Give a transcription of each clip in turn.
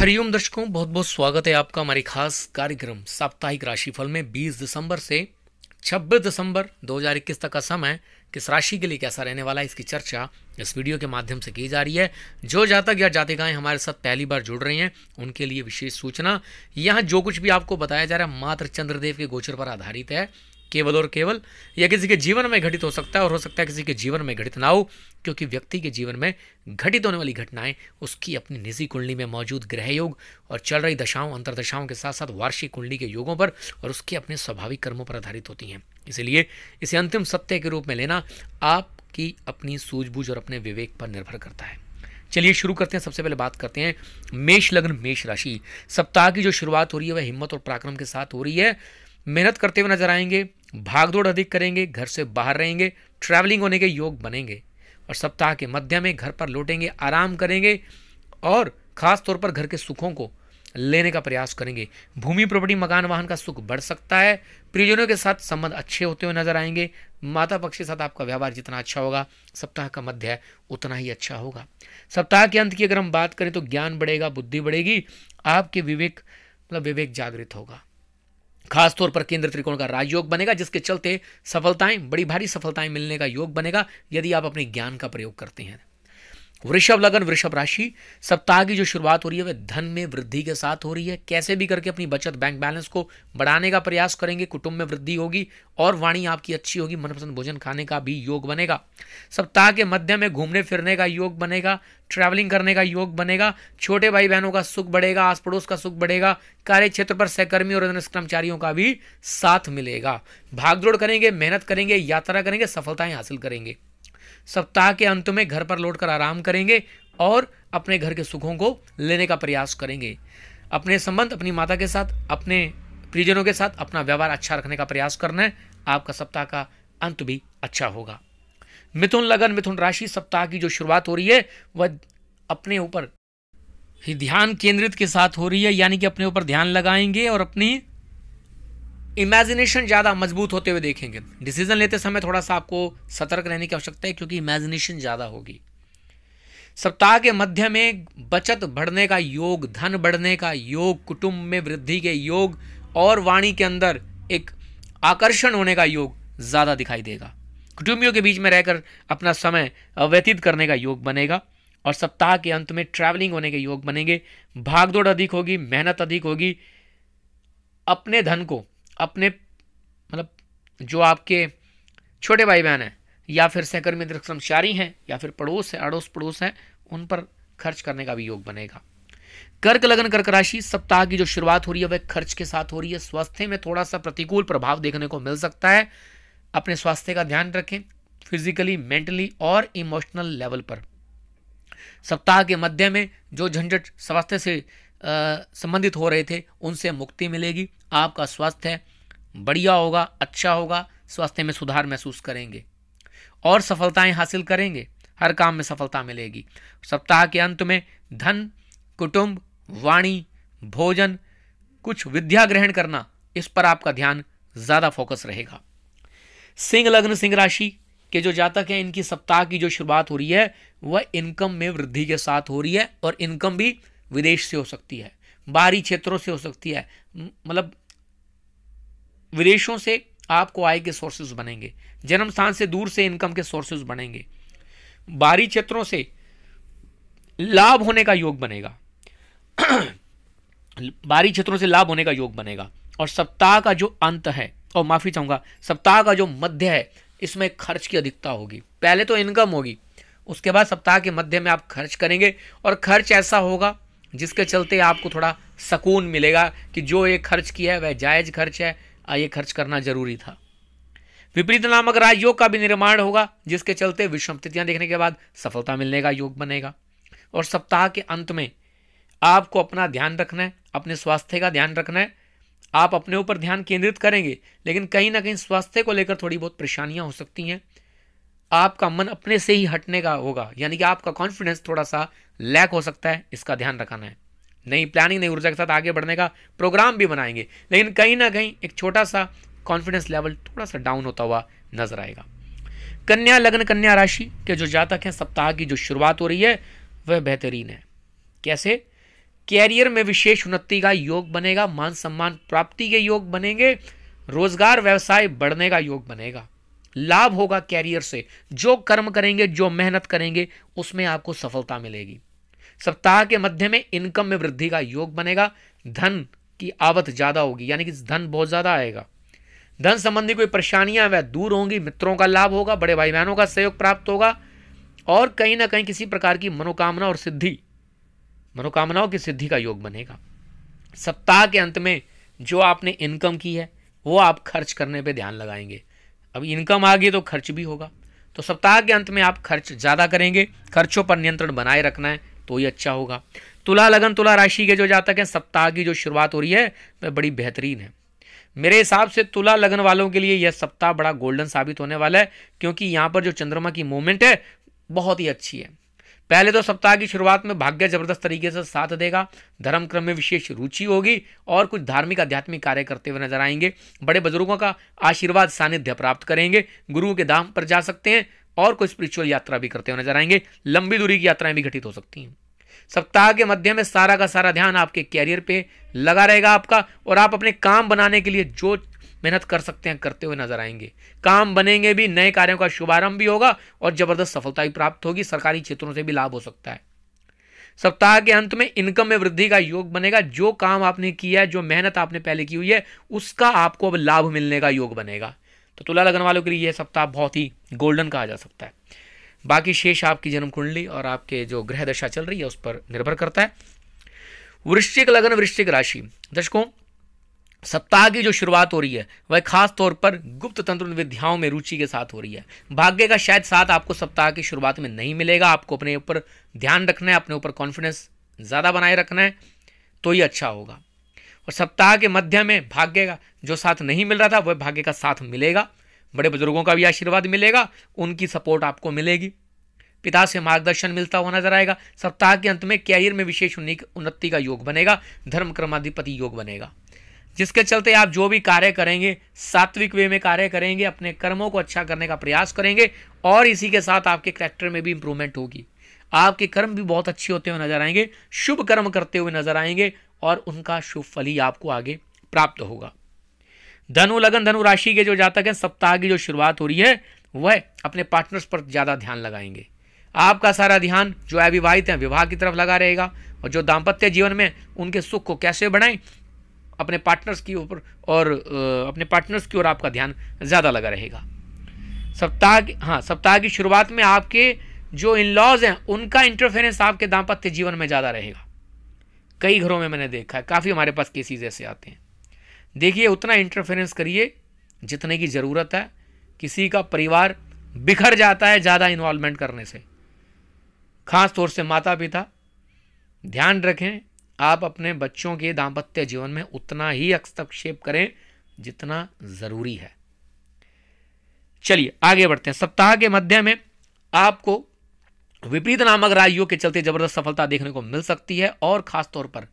हरिओम दर्शकों बहुत बहुत स्वागत है आपका हमारे खास कार्यक्रम साप्ताहिक राशिफल में 20 दिसंबर से 26 दिसंबर 2021 तक का समय किस राशि के लिए कैसा रहने वाला है इसकी चर्चा इस वीडियो के माध्यम से की जा रही है जो जातक या जातिकाएं हमारे साथ पहली बार जुड़ रही हैं उनके लिए विशेष सूचना यहाँ जो कुछ भी आपको बताया जा रहा है मात्र चंद्रदेव के गोचर पर आधारित है केवल और केवल यह किसी के जीवन में घटित हो सकता है और हो सकता है किसी के जीवन में घटित ना हो क्योंकि व्यक्ति के जीवन में घटित होने वाली घटनाएं उसकी अपनी निजी कुंडली में मौजूद ग्रह योग और चल रही दशाओं अंतरदशाओं के साथ साथ वार्षिक कुंडली के योगों पर और उसके अपने स्वाभाविक कर्मों पर आधारित होती हैं इसलिए इसे अंतिम सत्य के रूप में लेना आपकी अपनी सूझबूझ और अपने विवेक पर निर्भर करता है चलिए शुरू करते हैं सबसे पहले बात करते हैं मेष लग्न मेष राशि सप्ताह की जो शुरुआत हो रही है वह हिम्मत और पराक्रम के साथ हो रही है मेहनत करते हुए नजर आएंगे भागदौड़ अधिक करेंगे घर से बाहर रहेंगे ट्रैवलिंग होने के योग बनेंगे और सप्ताह के मध्य में घर पर लौटेंगे आराम करेंगे और ख़ास तौर पर घर के सुखों को लेने का प्रयास करेंगे भूमि प्रॉपर्टी मकान वाहन का सुख बढ़ सकता है प्रियजनों के साथ संबंध अच्छे होते हुए नजर आएंगे माता पक्ष के साथ आपका व्यवहार जितना अच्छा होगा सप्ताह का मध्य है उतना ही अच्छा होगा सप्ताह के अंत की अगर हम बात करें तो ज्ञान बढ़ेगा बुद्धि बढ़ेगी आपके विवेक मतलब विवेक जागृत होगा खासतौर पर केंद्र त्रिकोण का राजयोग बनेगा जिसके चलते सफलताएं बड़ी भारी सफलताएं मिलने का योग बनेगा यदि आप अपने ज्ञान का प्रयोग करते हैं वृषभ लगन वृषभ राशि सप्ताह की जो शुरुआत हो रही है वह धन में वृद्धि के साथ हो रही है कैसे भी करके अपनी बचत बैंक बैलेंस को बढ़ाने का प्रयास करेंगे कुटुंब में वृद्धि होगी और वाणी आपकी अच्छी होगी मनपसंद भोजन खाने का भी योग बनेगा सप्ताह के मध्य में घूमने फिरने का योग बनेगा ट्रैवलिंग करने का योग बनेगा छोटे भाई बहनों का सुख बढ़ेगा आस पड़ोस का सुख बढ़ेगा कार्य क्षेत्र पर सहकर्मी और कर्मचारियों का भी साथ मिलेगा भागदौड़ करेंगे मेहनत करेंगे यात्रा करेंगे सफलताएं हासिल करेंगे सप्ताह के अंत में घर पर लौटकर आराम करेंगे और अपने घर के सुखों को लेने का प्रयास करेंगे अपने संबंध अपनी माता के साथ अपने परिजनों के साथ अपना व्यवहार अच्छा रखने का प्रयास करना है आपका सप्ताह का अंत भी अच्छा होगा मिथुन लगन मिथुन राशि सप्ताह की जो शुरुआत हो रही है वह अपने ऊपर ही ध्यान केंद्रित के साथ हो रही है यानी कि अपने ऊपर ध्यान लगाएंगे और अपनी इमेजिनेशन ज़्यादा मजबूत होते हुए देखेंगे डिसीजन लेते समय थोड़ा सा आपको सतर्क रहने की आवश्यकता है क्योंकि इमेजिनेशन ज़्यादा होगी सप्ताह के मध्य में बचत बढ़ने का योग धन बढ़ने का योग कुटुंब में वृद्धि के योग और वाणी के अंदर एक आकर्षण होने का योग ज़्यादा दिखाई देगा कुटुंबियों के बीच में रहकर अपना समय व्यतीत करने का योग बनेगा और सप्ताह के अंत में ट्रैवलिंग होने के योग बनेंगे भागदौड़ अधिक होगी मेहनत अधिक होगी अपने धन को अपने मतलब जो आपके छोटे भाई बहन हैं या फिर सहकर्मी दृक्षमशारी हैं या फिर पड़ोस है अड़ोस पड़ोस हैं उन पर खर्च करने का भी योग बनेगा कर्क लगन कर्क राशि सप्ताह की जो शुरुआत हो रही है वह खर्च के साथ हो रही है स्वास्थ्य में थोड़ा सा प्रतिकूल प्रभाव देखने को मिल सकता है अपने स्वास्थ्य का ध्यान रखें फिजिकली मेंटली और इमोशनल लेवल पर सप्ताह के मध्य में जो झंझट स्वास्थ्य से संबंधित हो रहे थे उनसे मुक्ति मिलेगी आपका स्वास्थ्य बढ़िया होगा अच्छा होगा स्वास्थ्य में सुधार महसूस करेंगे और सफलताएं हासिल करेंगे हर काम में सफलता मिलेगी सप्ताह के अंत में धन कुटुंब वाणी भोजन कुछ विद्या ग्रहण करना इस पर आपका ध्यान ज़्यादा फोकस रहेगा सिंह लग्न सिंह राशि के जो जातक हैं इनकी सप्ताह की जो शुरुआत हो रही है वह इनकम में वृद्धि के साथ हो रही है और इनकम भी विदेश से हो सकती है बाहरी क्षेत्रों से हो सकती है मतलब विदेशों से आपको आय के सोर्सेज बनेंगे जन्म स्थान से दूर से इनकम के सोर्सेज बनेंगे बाहरी क्षेत्रों से लाभ होने का योग बनेगा बाहरी क्षेत्रों से लाभ होने का योग बनेगा और सप्ताह का जो अंत है और माफ़ी चाहूंगा सप्ताह का जो मध्य है इसमें खर्च की अधिकता होगी पहले तो इनकम होगी उसके बाद सप्ताह के मध्य में आप खर्च करेंगे और खर्च ऐसा होगा जिसके चलते आपको थोड़ा सुकून मिलेगा कि जो ये खर्च किया है वह जायज़ खर्च है और ये खर्च करना ज़रूरी था विपरीत नामक राजयोग का भी निर्माण होगा जिसके चलते विषम तिथियां देखने के बाद सफलता मिलने का योग बनेगा और सप्ताह के अंत में आपको अपना ध्यान रखना है अपने स्वास्थ्य का ध्यान रखना है आप अपने ऊपर ध्यान केंद्रित करेंगे लेकिन कहीं ना कहीं स्वास्थ्य को लेकर थोड़ी बहुत परेशानियाँ हो सकती हैं आपका मन अपने से ही हटने का होगा यानी कि आपका कॉन्फिडेंस थोड़ा सा लैक हो सकता है इसका ध्यान रखना है नई प्लानिंग नई ऊर्जा के साथ आगे बढ़ने का प्रोग्राम भी बनाएंगे लेकिन कहीं ना कहीं एक छोटा सा कॉन्फिडेंस लेवल थोड़ा सा डाउन होता हुआ नजर आएगा कन्या लग्न कन्या राशि के जो जातक हैं सप्ताह की जो शुरुआत हो रही है वह बेहतरीन है कैसे कैरियर में विशेष उन्नति का योग बनेगा मान सम्मान प्राप्ति के योग बनेंगे रोजगार व्यवसाय बढ़ने का योग बनेगा लाभ होगा कैरियर से जो कर्म करेंगे जो मेहनत करेंगे उसमें आपको सफलता मिलेगी सप्ताह के मध्य में इनकम में वृद्धि का योग बनेगा धन की आवत ज़्यादा होगी यानी कि धन बहुत ज़्यादा आएगा धन संबंधी कोई परेशानियां वह दूर होंगी मित्रों का लाभ होगा बड़े भाई बहनों का सहयोग प्राप्त होगा और कहीं ना कहीं किसी प्रकार की मनोकामना और सिद्धि मनोकामनाओं की सिद्धि का योग बनेगा सप्ताह के अंत में जो आपने इनकम की है वो आप खर्च करने पे ध्यान लगाएंगे अब इनकम आ गई तो खर्च भी होगा तो सप्ताह के अंत में आप खर्च ज़्यादा करेंगे खर्चों पर नियंत्रण बनाए रखना है तो ही अच्छा होगा तुला लगन तुला राशि के जो जातक हैं सप्ताह की जो शुरुआत हो रही है वह बड़ी बेहतरीन है मेरे हिसाब से तुला लगन वालों के लिए यह सप्ताह बड़ा गोल्डन साबित होने वाला है क्योंकि यहाँ पर जो चंद्रमा की मूवमेंट है बहुत ही अच्छी है पहले तो सप्ताह की शुरुआत में भाग्य जबरदस्त तरीके से साथ देगा धर्म क्रम में विशेष रुचि होगी और कुछ धार्मिक आध्यात्मिक कार्य करते हुए नजर आएंगे बड़े बुजुर्गों का आशीर्वाद सानिध्य प्राप्त करेंगे गुरु के दाम पर जा सकते हैं और कुछ स्पिरिचुअल यात्रा भी करते हुए नजर आएंगे लंबी दूरी की यात्राएं भी घटित हो सकती हैं सप्ताह के मध्य में सारा का सारा ध्यान आपके कैरियर पे लगा रहेगा आपका और आप अपने काम बनाने के लिए जो मेहनत कर सकते हैं करते हुए नजर आएंगे काम बनेंगे भी नए कार्यों का शुभारंभ भी होगा और जबरदस्त सफलता भी प्राप्त होगी सरकारी क्षेत्रों से भी लाभ हो सकता है सप्ताह के अंत में इनकम में वृद्धि का योग बनेगा जो काम आपने किया है जो मेहनत आपने पहले की हुई है उसका आपको अब लाभ मिलने का योग बनेगा तो तुला लगन वालों के लिए यह सप्ताह बहुत ही गोल्डन कहा जा सकता है बाकी शेष आपकी जन्म कुंडली और आपके जो ग्रह दशा चल रही है उस पर निर्भर करता है वृश्चिक लगन वृश्चिक राशि दर्शकों सप्ताह की जो शुरुआत हो रही है वह खास तौर पर गुप्त तंत्र विद्याओं में रुचि के साथ हो रही है भाग्य का शायद साथ आपको सप्ताह की शुरुआत में नहीं मिलेगा आपको अपने ऊपर ध्यान रखना है अपने ऊपर कॉन्फिडेंस ज़्यादा बनाए रखना है तो ये अच्छा होगा और सप्ताह के मध्य में भाग्य का जो साथ नहीं मिल रहा था वह भाग्य का साथ मिलेगा बड़े बुजुर्गों का भी आशीर्वाद मिलेगा उनकी सपोर्ट आपको मिलेगी पिता से मार्गदर्शन मिलता हुआ नजर आएगा सप्ताह के अंत में कैरियर में विशेष उन्नति का योग बनेगा धर्म क्रमाधिपति योग बनेगा जिसके चलते आप जो भी कार्य करेंगे सात्विक वे में कार्य करेंगे अपने कर्मों को अच्छा करने का प्रयास करेंगे और इसी के साथ आपके करेक्टर में भी इंप्रूवमेंट होगी आपके कर्म भी बहुत अच्छे होते हुए नजर आएंगे शुभ कर्म करते हुए नजर आएंगे और उनका शुभ फल ही आपको आगे प्राप्त होगा धनु लगन धनु राशि के जो जातक हैं सप्ताह की जो शुरुआत हो रही है वह अपने पार्टनर्स पर ज़्यादा ध्यान लगाएंगे आपका सारा ध्यान जो अविवाहित हैं विवाह की तरफ लगा रहेगा और जो दाम्पत्य जीवन में उनके सुख को कैसे बढ़ाएं अपने पार्टनर्स की ऊपर और अपने पार्टनर्स की ओर आपका ध्यान ज़्यादा लगा रहेगा सप्ताह हाँ सप्ताह की शुरुआत में आपके जो इन लॉज हैं उनका इंटरफेरेंस आपके दाम्पत्य जीवन में ज़्यादा रहेगा कई घरों में मैंने देखा है काफ़ी हमारे पास केसेस ऐसे आते हैं देखिए उतना इंटरफेरेंस करिए जितने की ज़रूरत है किसी का परिवार बिखर जाता है ज़्यादा इन्वॉल्वमेंट करने से खास तौर से माता पिता ध्यान रखें आप अपने बच्चों के दाम्पत्य जीवन में उतना ही हस्तक्षेप करें जितना ज़रूरी है चलिए आगे बढ़ते हैं सप्ताह के मध्य में आपको विपरीत नामक राज्यों के चलते जबरदस्त सफलता देखने को मिल सकती है और खासतौर पर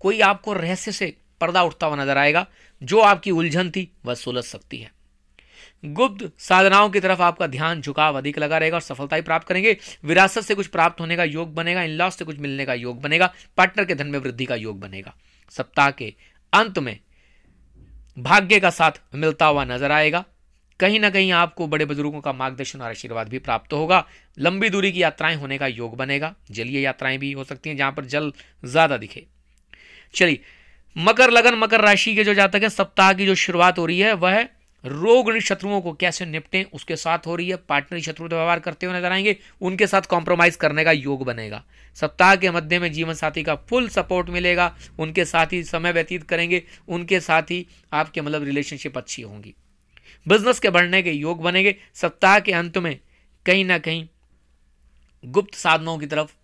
कोई आपको रहस्य से पर्दा उठता हुआ नजर आएगा जो आपकी उलझन थी वह सुलझ सकती है गुप्त साधनाओं की तरफ आपका ध्यान झुकाव अधिक लगा रहेगा और सफलता ही प्राप्त करेंगे विरासत से कुछ प्राप्त होने का योग बनेगा इन लॉस से कुछ मिलने का योग बनेगा पार्टनर के धन में वृद्धि का योग बनेगा सप्ताह के अंत में भाग्य का साथ मिलता हुआ नजर आएगा कहीं ना कहीं आपको बड़े बुजुर्गों का मार्गदर्शन और आशीर्वाद भी प्राप्त होगा लंबी दूरी की यात्राएं होने का योग बनेगा जलीय यात्राएं भी हो सकती हैं जहां पर जल ज्यादा दिखे चलिए मकर लगन मकर राशि के जो जातक है सप्ताह की जो शुरुआत हो रही है वह रोगण शत्रुओं को कैसे निपटें उसके साथ हो रही है पार्टनरी शत्रु तो व्यवहार करते हुए नजर आएंगे उनके साथ कॉम्प्रोमाइज करने का योग बनेगा सप्ताह के मध्य में जीवन साथी का फुल सपोर्ट मिलेगा उनके साथ ही समय व्यतीत करेंगे उनके साथ ही आपके मतलब रिलेशनशिप अच्छी होंगी बिजनेस के बढ़ने के योग बनेंगे सप्ताह के अंत में कहीं ना कहीं गुप्त साधनों की तरफ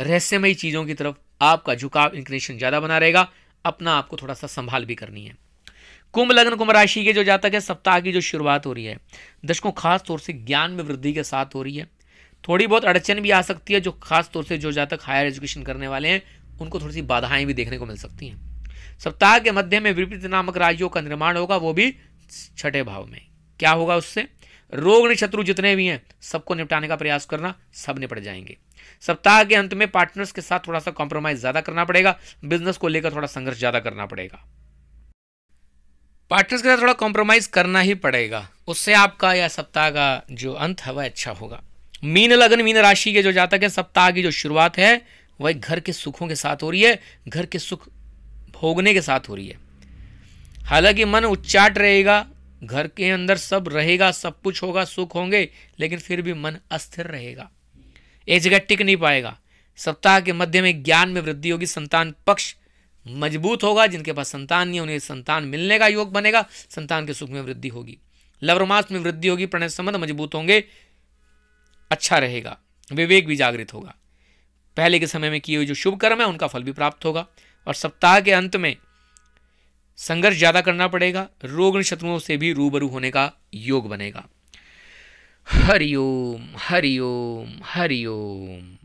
रहस्यमयी चीज़ों की तरफ आपका झुकाव इंक्रेशन ज़्यादा बना रहेगा अपना आपको थोड़ा सा संभाल भी करनी है कुंभ लग्न कुंभ राशि के जो जातक है सप्ताह की जो शुरुआत हो रही है दर्शकों खास तौर से ज्ञान में वृद्धि के साथ हो रही है थोड़ी बहुत अड़चन भी आ सकती है जो खास तौर से जो जातक हायर एजुकेशन करने वाले हैं उनको थोड़ी सी बाधाएं भी देखने को मिल सकती हैं सप्ताह के मध्य में विपरीत नामक राज्यों का निर्माण होगा वो भी छठे भाव में क्या होगा उससे रोग शत्रु जितने भी हैं सबको निपटाने का प्रयास करना सब निपट जाएंगे सप्ताह के अंत में पार्टनर्स के साथ थोड़ा सा कॉम्प्रोमाइज़ ज़्यादा करना पड़ेगा बिजनेस को लेकर थोड़ा संघर्ष ज़्यादा करना पड़ेगा पार्टनर्स के साथ थोड़ा कॉम्प्रोमाइज करना ही पड़ेगा उससे आपका या सप्ताह का जो अंत है वह अच्छा होगा मीन लगन मीन राशि के जो जातक है सप्ताह की जो शुरुआत है वह घर के सुखों के साथ हो रही है घर के सुख भोगने के साथ हो रही है हालांकि मन उच्चाट रहेगा घर के अंदर सब रहेगा सब कुछ होगा सुख होंगे लेकिन फिर भी मन अस्थिर रहेगा एक जगह टिक नहीं पाएगा सप्ताह के मध्य में ज्ञान में वृद्धि होगी संतान पक्ष मजबूत होगा जिनके पास संतान नहीं है उन्हें संतान मिलने का योग बनेगा संतान के सुख में वृद्धि होगी लवरमास में वृद्धि होगी प्रणय संबंध मजबूत होंगे अच्छा रहेगा विवेक भी जागृत होगा पहले के समय में किए हुए जो शुभ कर्म है उनका फल भी प्राप्त होगा और सप्ताह के अंत में संघर्ष ज़्यादा करना पड़ेगा रोग शत्रुओं से भी रूबरू होने का योग बनेगा हरिओम हरिओम हरिओम